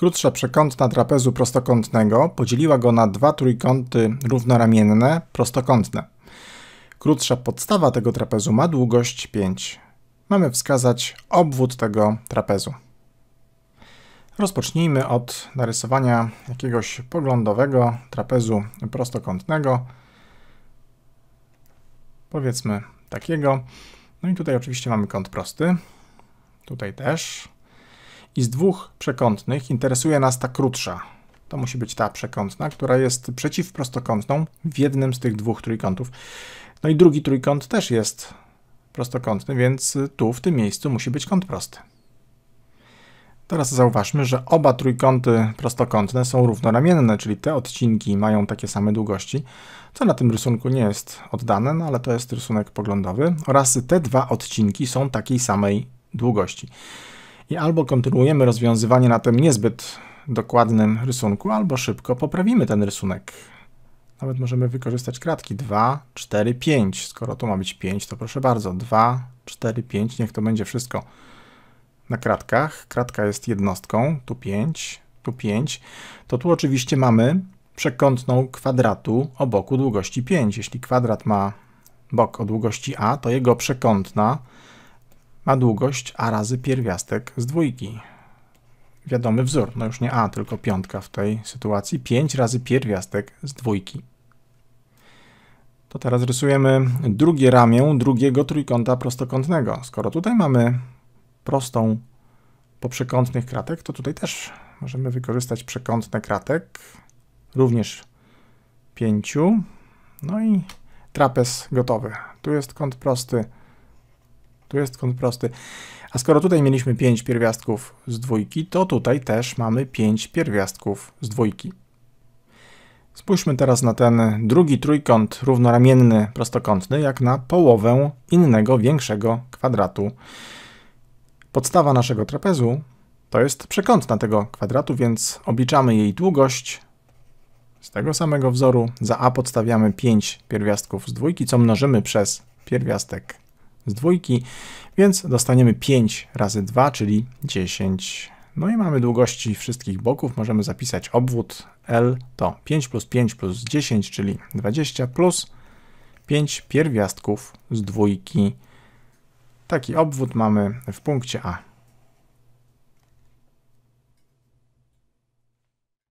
Krótsza przekątna trapezu prostokątnego podzieliła go na dwa trójkąty równoramienne prostokątne. Krótsza podstawa tego trapezu ma długość 5. Mamy wskazać obwód tego trapezu. Rozpocznijmy od narysowania jakiegoś poglądowego trapezu prostokątnego. Powiedzmy takiego. No i tutaj oczywiście mamy kąt prosty. Tutaj też i z dwóch przekątnych interesuje nas ta krótsza. To musi być ta przekątna, która jest przeciwprostokątną w jednym z tych dwóch trójkątów. No i drugi trójkąt też jest prostokątny, więc tu w tym miejscu musi być kąt prosty. Teraz zauważmy, że oba trójkąty prostokątne są równoramienne, czyli te odcinki mają takie same długości, co na tym rysunku nie jest oddane, no ale to jest rysunek poglądowy, oraz te dwa odcinki są takiej samej długości i albo kontynuujemy rozwiązywanie na tym niezbyt dokładnym rysunku, albo szybko poprawimy ten rysunek. Nawet możemy wykorzystać kratki 2, 4, 5. Skoro to ma być 5, to proszę bardzo, 2, 4, 5, niech to będzie wszystko na kratkach. Kratka jest jednostką, tu 5, tu 5. To tu oczywiście mamy przekątną kwadratu o boku długości 5. Jeśli kwadrat ma bok o długości a, to jego przekątna ma długość a razy pierwiastek z dwójki. Wiadomy wzór, no już nie a, tylko piątka w tej sytuacji. 5 razy pierwiastek z dwójki. To teraz rysujemy drugie ramię drugiego trójkąta prostokątnego. Skoro tutaj mamy prostą po przekątnych kratek, to tutaj też możemy wykorzystać przekątne kratek, również 5. No i trapez gotowy. Tu jest kąt prosty tu jest kąt prosty. A skoro tutaj mieliśmy 5 pierwiastków z dwójki, to tutaj też mamy 5 pierwiastków z dwójki. Spójrzmy teraz na ten drugi trójkąt równoramienny prostokątny, jak na połowę innego większego kwadratu. Podstawa naszego trapezu to jest przekątna tego kwadratu, więc obliczamy jej długość z tego samego wzoru. Za a podstawiamy 5 pierwiastków z dwójki, co mnożymy przez pierwiastek z dwójki, więc dostaniemy 5 razy 2, czyli 10. No i mamy długości wszystkich boków, możemy zapisać obwód L to 5 plus 5 plus 10, czyli 20 plus 5 pierwiastków z dwójki. Taki obwód mamy w punkcie A.